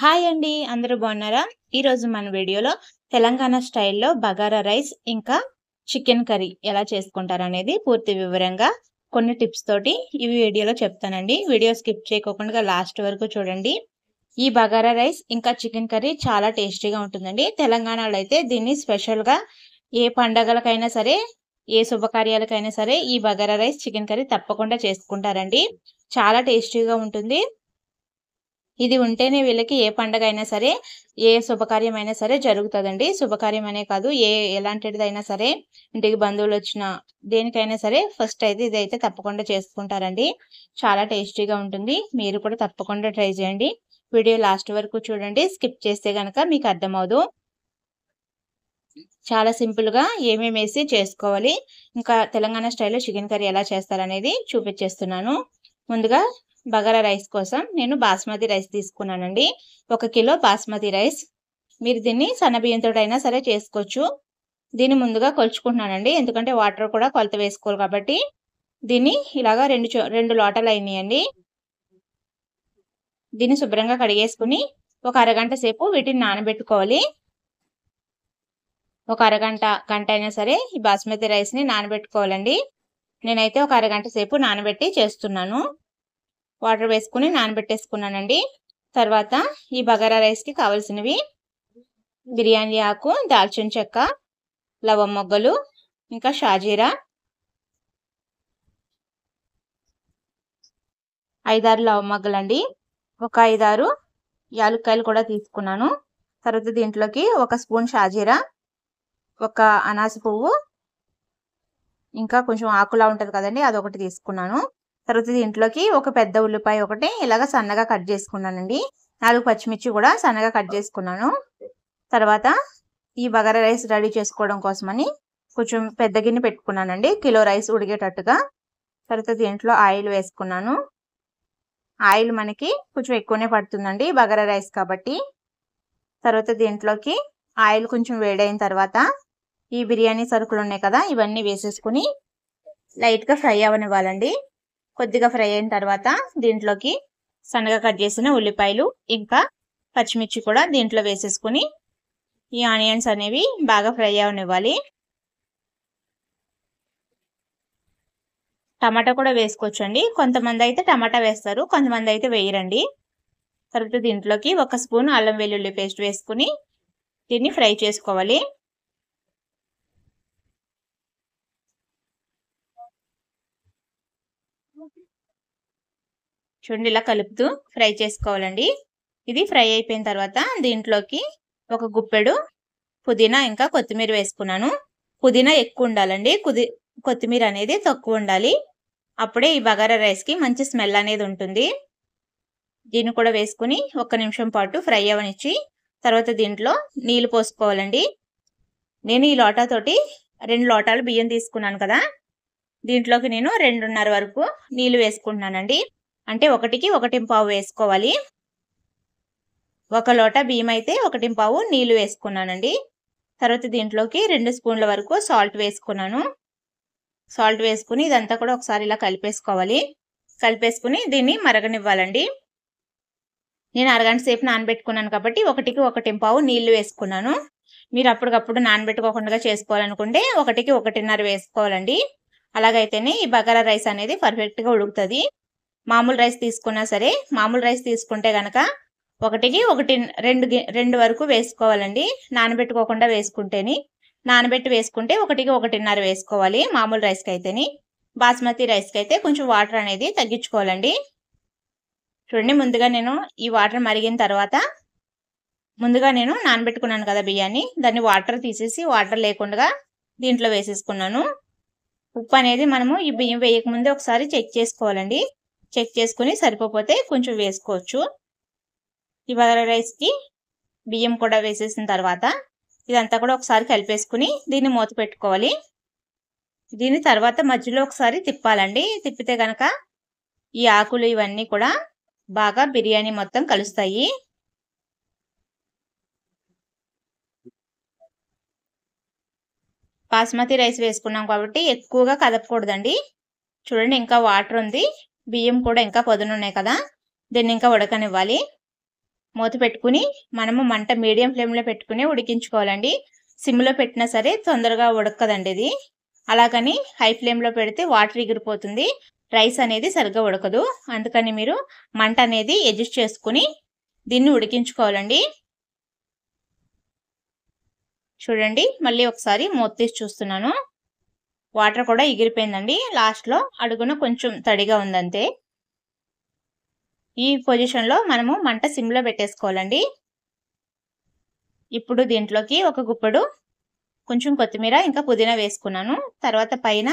hi అండి అందరూ బాగున్నారా ఈరోజు మన వీడియోలో తెలంగాణ స్టైల్లో బగారా రైస్ ఇంకా చికెన్ కర్రీ ఎలా చేసుకుంటారనేది పూర్తి వివరంగా కొన్ని టిప్స్ తోటి ఈ వీడియోలో చెప్తానండి వీడియో స్కిప్ చేయకోకుండా లాస్ట్ వరకు చూడండి ఈ బగారా రైస్ ఇంకా చికెన్ కర్రీ చాలా టేస్టీగా ఉంటుందండి తెలంగాణలో అయితే దీన్ని స్పెషల్గా ఏ పండగలకైనా సరే ఏ శుభకార్యాలకైనా సరే ఈ బగారా రైస్ చికెన్ కర్రీ తప్పకుండా చేసుకుంటారండి చాలా టేస్టీగా ఉంటుంది ఇది ఉంటేనే వీళ్ళకి ఏ పండగ అయినా సరే ఏ శుభకార్యమైనా సరే జరుగుతుందండి శుభకార్యం అనే కాదు ఏ ఎలాంటిదైనా సరే ఇంటికి బంధువులు వచ్చినా దేనికైనా సరే ఫస్ట్ అయితే ఇదైతే తప్పకుండా చేసుకుంటారండి చాలా టేస్టీగా ఉంటుంది మీరు కూడా తప్పకుండా ట్రై చేయండి వీడియో లాస్ట్ వరకు చూడండి స్కిప్ చేస్తే కనుక మీకు అర్థమవుదు చాలా సింపుల్గా ఏమేమి వేసి చేసుకోవాలి ఇంకా తెలంగాణ స్టైల్లో చికెన్ కర్రీ ఎలా చేస్తారనేది చూపించేస్తున్నాను ముందుగా బగారా రైస్ కోసం నేను బాస్మతి రైస్ తీసుకున్నానండి ఒక కిలో బాస్మతి రైస్ మీరు దీన్ని సన్నబియ్యంతో అయినా సరే చేసుకోవచ్చు దీన్ని ముందుగా కొలుచుకుంటున్నానండి ఎందుకంటే వాటర్ కూడా కొలత వేసుకోవాలి కాబట్టి దీన్ని ఇలాగా రెండు రెండు లోటలు అయినాయండి దీన్ని శుభ్రంగా కడిగేసుకుని ఒక అరగంట సేపు వీటిని నానబెట్టుకోవాలి ఒక అరగంట గంట అయినా సరే ఈ బాస్మతి రైస్ని నానబెట్టుకోవాలండి నేనైతే ఒక అరగంట సేపు నానబెట్టి చేస్తున్నాను వాటర్ వేసుకుని నానబెట్టేసుకున్నానండి తర్వాత ఈ బగారా రైస్కి కావాల్సినవి బిర్యానీ ఆకు దాల్చిన చెక్క లవ మొగ్గలు ఇంకా షాజీరా ఐదారు లవ అండి ఒక ఐదారు యాలుక్కాయలు కూడా తీసుకున్నాను తర్వాత దీంట్లోకి ఒక స్పూన్ షాజీరా ఒక అనాస పువ్వు ఇంకా కొంచెం ఆకులా ఉంటుంది కదండి అదొకటి తీసుకున్నాను తర్వాత దీంట్లోకి ఒక పెద్ద ఉల్లిపాయ ఒకటి ఇలాగ సన్నగా కట్ చేసుకున్నానండి నాలుగు పచ్చిమిర్చి కూడా సన్నగా కట్ చేసుకున్నాను తర్వాత ఈ బగారా రైస్ రెడీ చేసుకోవడం కోసమని కొంచెం పెద్ద గిన్నె పెట్టుకున్నానండి కిలో రైస్ ఉడిగేటట్టుగా తర్వాత దీంట్లో ఆయిల్ వేసుకున్నాను ఆయిల్ మనకి కొంచెం ఎక్కువనే పడుతుందండి బగారా రైస్ కాబట్టి తర్వాత దీంట్లోకి ఆయిల్ కొంచెం వేడైన తర్వాత ఈ బిర్యానీ సరుకులు ఉన్నాయి కదా ఇవన్నీ వేసేసుకుని లైట్గా ఫ్రై అవనివ్వాలండి కొద్దిగా ఫ్రై అయిన తర్వాత దీంట్లోకి సన్నగా కట్ చేసిన ఉల్లిపాయలు ఇంకా పచ్చిమిర్చి కూడా దీంట్లో వేసేసుకుని ఈ ఆనియన్స్ అనేవి బాగా ఫ్రై అవనివ్వాలి టమాటా కూడా వేసుకోవచ్చండి కొంతమంది అయితే టమాటా వేస్తారు కొంతమంది అయితే వేయరండి తర్వాత దీంట్లోకి ఒక స్పూన్ అల్లం వెల్లుల్లి పేస్ట్ వేసుకుని దీన్ని ఫ్రై చేసుకోవాలి చూడండి ఇలా కలుపుతూ ఫ్రై చేసుకోవాలండి ఇది ఫ్రై అయిపోయిన తర్వాత దీంట్లోకి ఒక గుప్పెడు పుదీనా ఇంకా కొత్తిమీర వేసుకున్నాను పుదీనా ఎక్కువ ఉండాలండి కుది కొత్తిమీర అనేది తక్కువ ఉండాలి అప్పుడే ఈ బగారా రైస్కి మంచి స్మెల్ అనేది ఉంటుంది దీన్ని కూడా వేసుకుని ఒక్క నిమిషం పాటు ఫ్రై అవనిచ్చి తర్వాత దీంట్లో నీళ్ళు పోసుకోవాలండి నేను ఈ లోటాతోటి రెండు లోటాలు బియ్యం తీసుకున్నాను కదా దీంట్లోకి నేను రెండున్నర వరకు నీళ్ళు వేసుకుంటున్నానండి అంటే ఒకటికి ఒకటి పావు వేసుకోవాలి ఒక లోట బియ్యం అయితే ఒకటి పావు నీళ్లు వేసుకున్నానండి తర్వాత దీంట్లోకి రెండు స్పూన్ల వరకు సాల్ట్ వేసుకున్నాను సాల్ట్ వేసుకుని ఇదంతా కూడా ఒకసారి ఇలా కలిపేసుకోవాలి కలిపేసుకుని దీన్ని మరగనివ్వాలండి నేను అరగంట సేపు నానబెట్టుకున్నాను కాబట్టి ఒకటికి ఒకటి పావు నీళ్లు వేసుకున్నాను మీరు అప్పటికప్పుడు నానబెట్టుకోకుండా చేసుకోవాలనుకుంటే ఒకటికి ఒకటిన్నర వేసుకోవాలండి అలాగైతేనే ఈ బగారా రైస్ అనేది పర్ఫెక్ట్గా ఉడుకుతుంది మామూలు రైస్ తీసుకున్నా సరే మామూలు రైస్ తీసుకుంటే కనుక ఒకటికి ఒకటి రెండు రెండు వరకు వేసుకోవాలండి నానబెట్టుకోకుండా వేసుకుంటేని నానబెట్టి వేసుకుంటే ఒకటికి ఒకటిన్నర వేసుకోవాలి మామూలు రైస్కి అయితేని బాస్మతి రైస్కి అయితే కొంచెం వాటర్ అనేది తగ్గించుకోవాలండి చూడండి ముందుగా నేను ఈ వాటర్ మరిగిన తర్వాత ముందుగా నేను నానబెట్టుకున్నాను కదా బియ్యాన్ని దాన్ని వాటర్ తీసేసి వాటర్ లేకుండా దీంట్లో వేసేసుకున్నాను ఉప్పు అనేది మనము ఈ బియ్యం వేయకముందే ఒకసారి చెక్ చేసుకోవాలండి చెక్ చేసుకుని సరిపోతే కొంచెం వేసుకోవచ్చు ఈ రైస్కి బియ్యం కూడా వేసేసిన తర్వాత ఇదంతా కూడా ఒకసారి కలిపేసుకుని దీన్ని మూత పెట్టుకోవాలి దీని తర్వాత మధ్యలో ఒకసారి తిప్పాలండి తిప్పితే కనుక ఈ ఆకులు ఇవన్నీ కూడా బాగా బిర్యానీ మొత్తం కలుస్తాయి బాస్మతి రైస్ వేసుకున్నాం కాబట్టి ఎక్కువగా కదపకూడదండి చూడండి ఇంకా వాటర్ ఉంది బియ్యం కూడా ఇంకా ఉన్నాయి కదా దీన్ని ఇంకా ఉడకనివ్వాలి మూత పెట్టుకుని మనము మంట మీడియం ఫ్లేమ్లో పెట్టుకుని ఉడికించుకోవాలండి సిమ్లో పెట్టినా సరే తొందరగా ఉడకదండి ఇది అలాగని హై ఫ్లేమ్లో పెడితే వాటర్ ఎగిరిపోతుంది రైస్ అనేది సరిగ్గా ఉడకదు అందుకని మీరు మంట అనేది అడ్జస్ట్ చేసుకుని దీన్ని ఉడికించుకోవాలండి చూడండి మళ్ళీ ఒకసారి మూత తీసి చూస్తున్నాను వాటర్ కూడా ఎగిరిపోయిందండి లాస్ట్లో అడుగున కొంచెం తడిగా ఉందంతే ఈ పొజిషన్లో మనము మంట సిమ్లో పెట్టేసుకోవాలండి ఇప్పుడు దీంట్లోకి ఒక గుప్పడు కొంచెం కొత్తిమీర ఇంకా పుదీనా వేసుకున్నాను తర్వాత పైన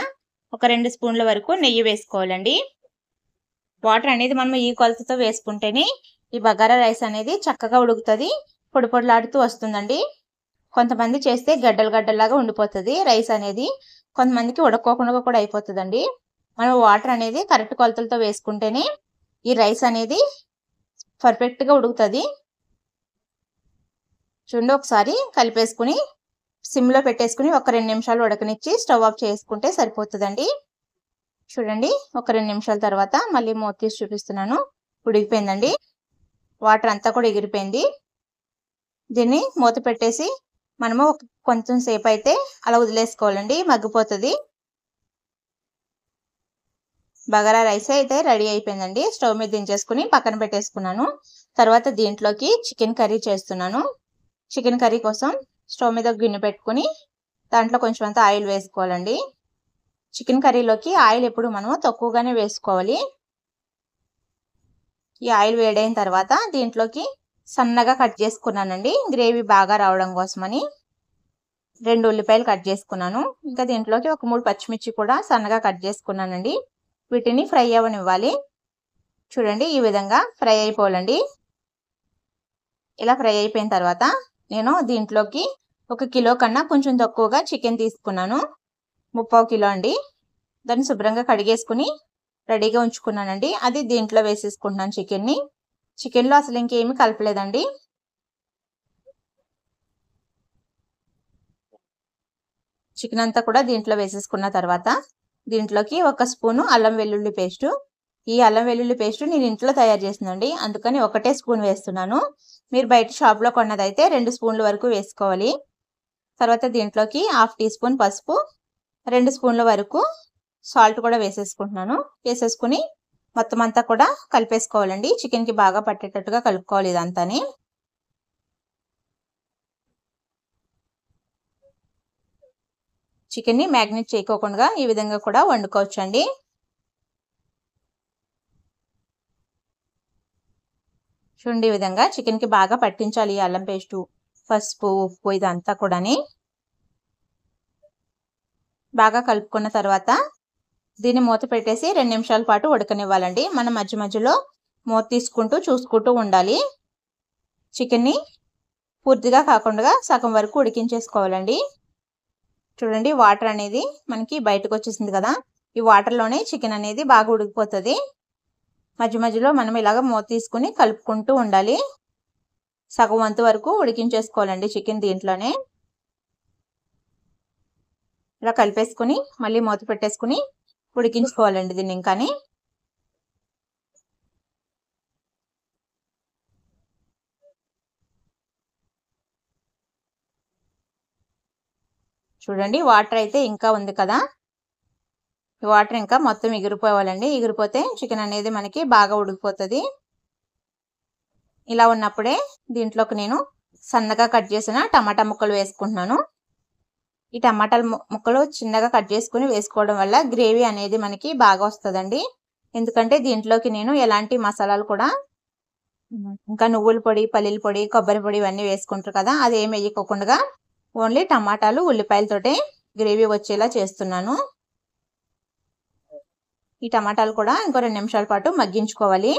ఒక రెండు స్పూన్ల వరకు నెయ్యి వేసుకోవాలండి వాటర్ అనేది మనం ఈ కొలతతో వేసుకుంటేనే ఈ బగారా రైస్ అనేది చక్కగా ఉడుకుతుంది పొడి పొడిలాడుతూ వస్తుందండి కొంతమంది చేస్తే గడ్డలు గడ్డలాగా ఉండిపోతుంది రైస్ అనేది కొంతమందికి ఉడక్కోకుండా కూడా అయిపోతుందండి మనం వాటర్ అనేది కరెక్ట్ కొలతలతో వేసుకుంటేనే ఈ రైస్ అనేది పర్ఫెక్ట్గా ఉడుకుతుంది చూడండి ఒకసారి కలిపేసుకుని సిమ్లో పెట్టేసుకుని ఒక రెండు నిమిషాలు ఉడకనిచ్చి స్టవ్ ఆఫ్ చేసుకుంటే సరిపోతుందండి చూడండి ఒక రెండు నిమిషాల తర్వాత మళ్ళీ మూత తీసి చూపిస్తున్నాను ఉడికిపోయిందండి వాటర్ అంతా కూడా ఎగిరిపోయింది దీన్ని మూత పెట్టేసి మనము కొంచెం సేపు అయితే అలా వదిలేసుకోవాలండి మగ్గిపోతుంది బగారా రైస్ అయితే రెడీ అయిపోయిందండి స్టవ్ మీద దించేసుకుని పక్కన పెట్టేసుకున్నాను తర్వాత దీంట్లోకి చికెన్ కర్రీ చేస్తున్నాను చికెన్ కర్రీ కోసం స్టవ్ మీద గిన్నె పెట్టుకుని దాంట్లో కొంచెం అంత ఆయిల్ వేసుకోవాలండి చికెన్ కర్రీలోకి ఆయిల్ ఎప్పుడు మనము తక్కువగానే వేసుకోవాలి ఈ ఆయిల్ వేడైన తర్వాత దీంట్లోకి సన్నగా కట్ చేసుకున్నానండి గ్రేవీ బాగా రావడం కోసమని రెండు ఉల్లిపాయలు కట్ చేసుకున్నాను ఇంకా దీంట్లోకి ఒక మూడు పచ్చిమిర్చి కూడా సన్నగా కట్ చేసుకున్నానండి వీటిని ఫ్రై అవ్వనివ్వాలి చూడండి ఈ విధంగా ఫ్రై అయిపోవాలండి ఇలా ఫ్రై అయిపోయిన తర్వాత నేను దీంట్లోకి ఒక కిలో కన్నా కొంచెం తక్కువగా చికెన్ తీసుకున్నాను ముప్పావు కిలో అండి దాన్ని శుభ్రంగా కడిగేసుకుని రెడీగా ఉంచుకున్నానండి అది దీంట్లో వేసేసుకుంటున్నాను చికెన్ని చికెన్లో అసలు ఇంకేమీ కలపలేదండి చికెన్ అంతా కూడా దీంట్లో వేసేసుకున్న తర్వాత దీంట్లోకి ఒక స్పూను అల్లం వెల్లుల్లి పేస్టు ఈ అల్లం వెల్లుల్లి పేస్ట్ నేను ఇంట్లో తయారు చేసిందండి అందుకని ఒకటే స్పూన్ వేస్తున్నాను మీరు బయట షాప్లో కొన్నదైతే రెండు స్పూన్ల వరకు వేసుకోవాలి తర్వాత దీంట్లోకి హాఫ్ టీ స్పూన్ పసుపు రెండు స్పూన్ల వరకు సాల్ట్ కూడా వేసేసుకుంటున్నాను వేసేసుకుని మొత్తం అంతా కూడా కలిపేసుకోవాలండి చికెన్కి బాగా పట్టేటట్టుగా కలుపుకోవాలి ఇదంతాని చికెన్ని మ్యాగ్నెట్ చేయకోకుండా ఈ విధంగా కూడా వండుకోవచ్చండి చూడండి ఈ విధంగా చికెన్కి బాగా పట్టించాలి అల్లం పేస్టు పసుపు ఉప్పు ఇదంతా కూడాని బాగా కలుపుకున్న తర్వాత దీన్ని మూత పెట్టేసి రెండు నిమిషాల పాటు ఉడకనివ్వాలండి మనం మధ్య మధ్యలో మూత తీసుకుంటూ చూసుకుంటూ ఉండాలి చికెన్ని పూర్తిగా కాకుండా సగం వరకు ఉడికించేసుకోవాలండి చూడండి వాటర్ అనేది మనకి బయటకు వచ్చేసింది కదా ఈ వాటర్లోనే చికెన్ అనేది బాగా ఉడికిపోతుంది మధ్య మధ్యలో మనం ఇలాగ మూత తీసుకుని కలుపుకుంటూ ఉండాలి సగం వంతు వరకు ఉడికించేసుకోవాలండి చికెన్ దీంట్లోనే ఇలా కలిపేసుకుని మళ్ళీ మూత పెట్టేసుకుని ఉడికించుకోవాలండి దీన్ని ఇంకాని చూడండి వాటర్ అయితే ఇంకా ఉంది కదా ఈ వాటర్ ఇంకా మొత్తం ఎగిరిపోవాలండి ఎగిరిపోతే చికెన్ అనేది మనకి బాగా ఉడికిపోతుంది ఇలా ఉన్నప్పుడే దీంట్లోకి నేను సన్నగా కట్ చేసిన టమాటా ముక్కలు వేసుకుంటున్నాను ఈ టమాటాల ముక్కలు చిన్నగా కట్ చేసుకుని వేసుకోవడం వల్ల గ్రేవీ అనేది మనకి బాగా వస్తుందండి ఎందుకంటే దీంట్లోకి నేను ఎలాంటి మసాలాలు కూడా ఇంకా నువ్వుల పొడి పల్లీల పొడి కొబ్బరి పొడి ఇవన్నీ వేసుకుంటారు కదా అది ఏమి వేయకోకుండా ఓన్లీ టమాటాలు ఉల్లిపాయలతోటే గ్రేవీ వచ్చేలా చేస్తున్నాను ఈ టమాటాలు కూడా ఇంకో రెండు నిమిషాల పాటు మగ్గించుకోవాలి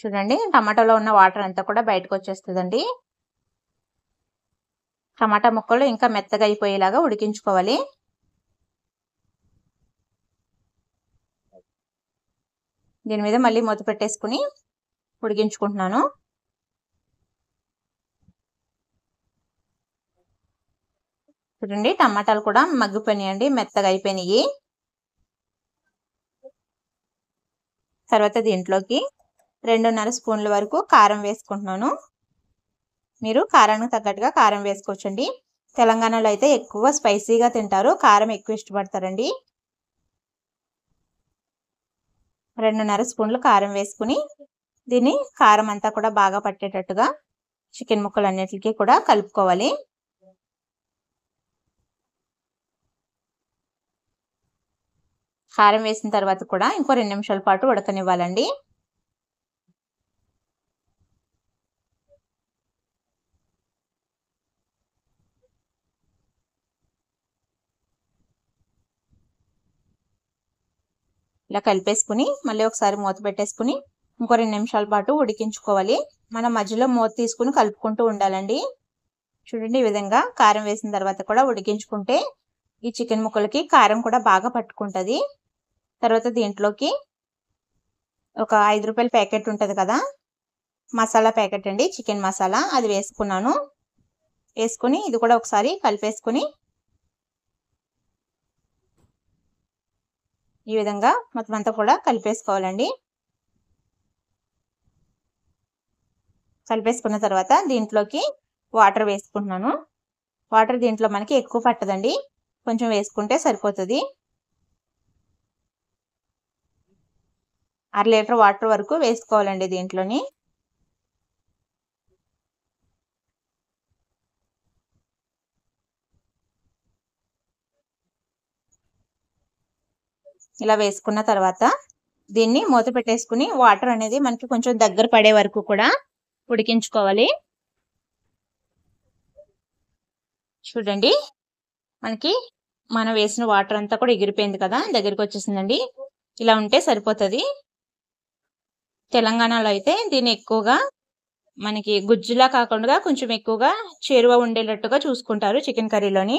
చూడండి టమాటాలో ఉన్న వాటర్ అంతా కూడా బయటకు వచ్చేస్తుందండి టమాటా ముక్కలు ఇంకా మెత్తగా అయిపోయేలాగా ఉడికించుకోవాలి దీని మీద మళ్ళీ మూత పెట్టేసుకుని ఉడికించుకుంటున్నాను చూడండి టమాటాలు కూడా మగ్గిపోయినాయండి మెత్తగా అయిపోయినాయి తర్వాత దీంట్లోకి రెండున్నర స్పూన్ల వరకు కారం వేసుకుంటున్నాను మీరు కారానికి తగ్గట్టుగా కారం వేసుకోవచ్చండి తెలంగాణలో అయితే ఎక్కువ స్పైసీగా తింటారు కారం ఎక్కువ ఇష్టపడతారండి రెండున్నర స్పూన్లు కారం వేసుకుని దీన్ని కారం అంతా కూడా బాగా పట్టేటట్టుగా చికెన్ ముక్కలు అన్నిటికీ కూడా కలుపుకోవాలి కారం వేసిన తర్వాత కూడా ఇంకో రెండు నిమిషాల పాటు ఉడకనివ్వాలండి ఇలా కలిపేసుకుని మళ్ళీ ఒకసారి మూత పెట్టేసుకుని ఇంకో రెండు నిమిషాల పాటు ఉడికించుకోవాలి మన మధ్యలో మూత తీసుకుని కలుపుకుంటూ ఉండాలండి చూడండి ఈ విధంగా కారం వేసిన తర్వాత కూడా ఉడికించుకుంటే ఈ చికెన్ ముక్కలకి కారం కూడా బాగా పట్టుకుంటుంది తర్వాత దీంట్లోకి ఒక ఐదు రూపాయల ప్యాకెట్ ఉంటుంది కదా మసాలా ప్యాకెట్ అండి చికెన్ మసాలా అది వేసుకున్నాను వేసుకుని ఇది కూడా ఒకసారి కలిపేసుకుని ఈ విధంగా మొత్తం అంతా కూడా కలిపేసుకోవాలండి కలిపేసుకున్న తర్వాత దీంట్లోకి వాటర్ వేసుకుంటున్నాను వాటర్ దీంట్లో మనకి ఎక్కువ పట్టదండి కొంచెం వేసుకుంటే సరిపోతుంది అర లీటర్ వాటర్ వరకు వేసుకోవాలండి దీంట్లోని ఇలా వేసుకున్న తర్వాత దీన్ని మూత పెట్టేసుకుని వాటర్ అనేది మనకి కొంచెం దగ్గర పడే వరకు కూడా ఉడికించుకోవాలి చూడండి మనకి మనం వేసిన వాటర్ అంతా కూడా ఎగిరిపోయింది కదా దగ్గరికి వచ్చేసిందండి ఇలా ఉంటే సరిపోతుంది తెలంగాణలో అయితే దీన్ని ఎక్కువగా మనకి గుజ్జులా కాకుండా కొంచెం ఎక్కువగా చేరువ ఉండేటట్టుగా చూసుకుంటారు చికెన్ కర్రీలోని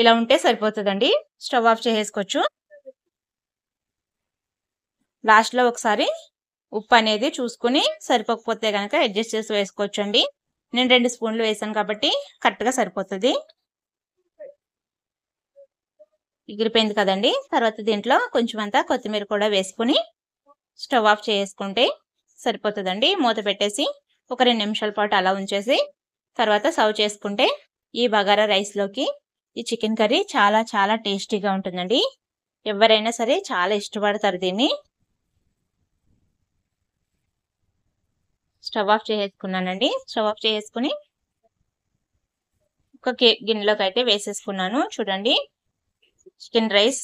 ఇలా ఉంటే సరిపోతుందండి స్టవ్ ఆఫ్ చేసేసుకోవచ్చు లాస్ట్లో ఒకసారి ఉప్పు అనేది చూసుకుని సరిపోకపోతే కనుక అడ్జస్ట్ చేసి వేసుకోవచ్చండి నేను రెండు స్పూన్లు వేసాను కాబట్టి కరెక్ట్గా సరిపోతుంది ఇగిరిపోయింది కదండి తర్వాత దీంట్లో కొంచెం అంతా కొత్తిమీర కూడా వేసుకుని స్టవ్ ఆఫ్ చేసుకుంటే సరిపోతుందండి మూత పెట్టేసి ఒక రెండు నిమిషాల పాటు అలా ఉంచేసి తర్వాత సర్వ్ చేసుకుంటే ఈ బగారా రైస్లోకి ఈ చికెన్ కర్రీ చాలా చాలా టేస్టీగా ఉంటుందండి ఎవరైనా సరే చాలా ఇష్టపడతారు దీన్ని స్టవ్ ఆఫ్ చేసుకున్నానండి స్టవ్ ఆఫ్ చేసుకుని ఒక కేక్ గిన్నెలోకి అయితే వేసేసుకున్నాను చూడండి చికెన్ రైస్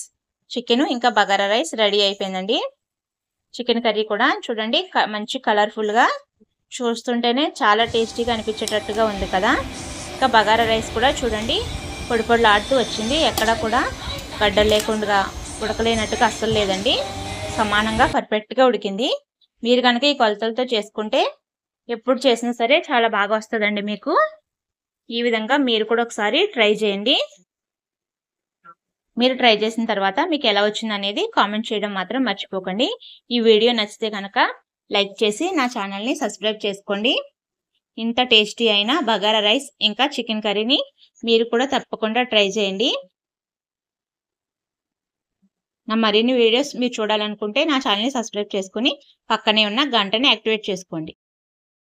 చికెన్ ఇంకా బగారా రైస్ రెడీ అయిపోయిందండి చికెన్ కర్రీ కూడా చూడండి మంచి కలర్ఫుల్గా చూస్తుంటేనే చాలా టేస్టీగా అనిపించేటట్టుగా ఉంది కదా ఇంకా బగారా రైస్ కూడా చూడండి పొడి పొడులు వచ్చింది ఎక్కడ కూడా గడ్డ లేకుండా ఉడకలేనట్టుగా అస్సలు లేదండి సమానంగా పర్ఫెక్ట్గా ఉడికింది మీరు కనుక ఈ కొలతలతో చేసుకుంటే ఎప్పుడు చేసినా సరే చాలా బాగా వస్తుందండి మీకు ఈ విధంగా మీరు కూడా ఒకసారి ట్రై చేయండి మీరు ట్రై చేసిన తర్వాత మీకు ఎలా వచ్చింది అనేది కామెంట్ చేయడం మాత్రం మర్చిపోకండి ఈ వీడియో నచ్చితే కనుక లైక్ చేసి నా ఛానల్ని సబ్స్క్రైబ్ చేసుకోండి ఇంత టేస్టీ అయిన బగారా రైస్ ఇంకా చికెన్ కర్రీని మీరు కూడా తప్పకుండా ట్రై చేయండి నా మరిన్ని వీడియోస్ మీరు చూడాలనుకుంటే నా ఛానల్ని సబ్స్క్రైబ్ చేసుకుని పక్కనే ఉన్న గంటని యాక్టివేట్ చేసుకోండి